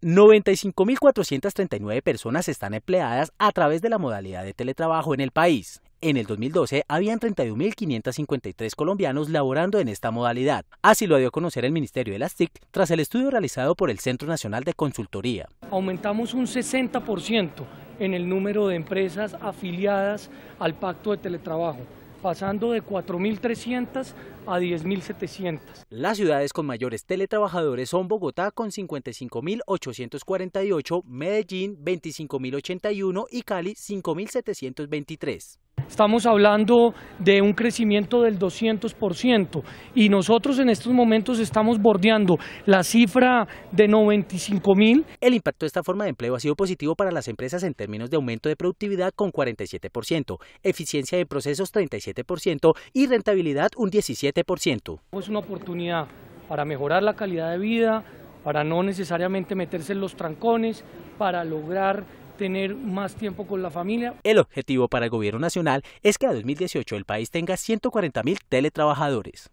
95.439 personas están empleadas a través de la modalidad de teletrabajo en el país. En el 2012 habían 31.553 colombianos laborando en esta modalidad. Así lo dio a conocer el Ministerio de las TIC tras el estudio realizado por el Centro Nacional de Consultoría. Aumentamos un 60% en el número de empresas afiliadas al pacto de teletrabajo pasando de 4.300 a 10.700. Las ciudades con mayores teletrabajadores son Bogotá con 55.848, Medellín 25.081 y Cali 5.723. Estamos hablando de un crecimiento del 200% y nosotros en estos momentos estamos bordeando la cifra de 95 mil. El impacto de esta forma de empleo ha sido positivo para las empresas en términos de aumento de productividad con 47%, eficiencia de procesos 37% y rentabilidad un 17%. Es una oportunidad para mejorar la calidad de vida, para no necesariamente meterse en los trancones, para lograr tener más tiempo con la familia. El objetivo para el gobierno nacional es que a 2018 el país tenga 140.000 teletrabajadores.